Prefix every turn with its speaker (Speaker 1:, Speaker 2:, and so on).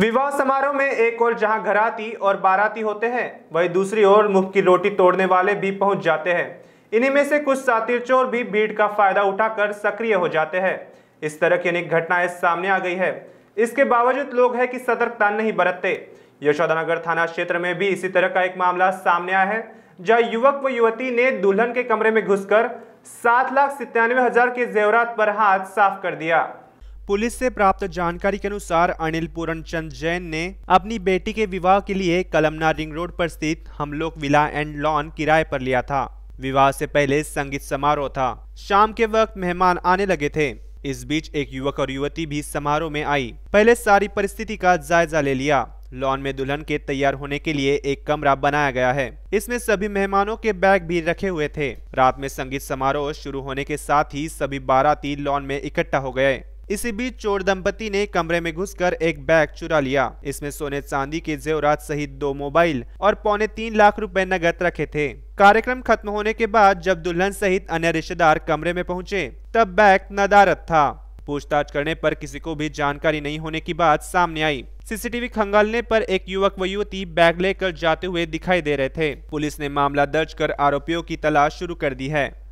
Speaker 1: विवाह समारोह में एक ओर जहां घराती और बाराती होते हैं वही दूसरी ओर मुख की रोटी तोड़ने वाले भी पहुंच जाते हैं इन्हीं में से कुछ सातिर चोर भी भीड़ का फायदा उठाकर सक्रिय हो जाते हैं इस तरह की अनेक घटनाएं सामने आ गई है इसके बावजूद लोग है कि सतर्कता नहीं बरतते यशोदानगर थाना क्षेत्र में भी इसी तरह का एक मामला सामने आया है जहाँ युवक व युवती ने दुल्हन के कमरे में घुसकर सात लाख सितानवे हजार के जेवरात पर हाथ साफ कर दिया पुलिस से प्राप्त जानकारी के अनुसार अनिल पूरण चंद जैन ने अपनी बेटी के विवाह के लिए कलमना रिंग रोड पर स्थित हमलोक विला एंड लॉन किराए पर लिया था विवाह से पहले संगीत समारोह था शाम के वक्त मेहमान आने लगे थे इस बीच एक युवक और युवती भी समारोह में आई पहले सारी परिस्थिति का जायजा ले लिया लॉन में दुल्हन के तैयार होने के लिए एक कमरा बनाया गया है इसमें सभी मेहमानों के बैग भी रखे हुए थे रात में संगीत समारोह शुरू होने के साथ ही सभी बाराती लॉन में इकट्ठा हो गए इसी बीच चोर दंपति ने कमरे में घुसकर एक बैग चुरा लिया इसमें सोने चांदी के जेवरात सहित दो मोबाइल और पौने तीन लाख रुपए नगद रखे थे कार्यक्रम खत्म होने के बाद जब दुल्हन सहित अन्य रिश्तेदार कमरे में पहुंचे तब बैग नदारत था पूछताछ करने पर किसी को भी जानकारी नहीं होने की बात सामने आई सीसीटीवी खंगालने पर एक युवक व युवती बैग लेकर जाते हुए दिखाई दे रहे थे पुलिस ने मामला दर्ज कर आरोपियों की तलाश शुरू कर दी है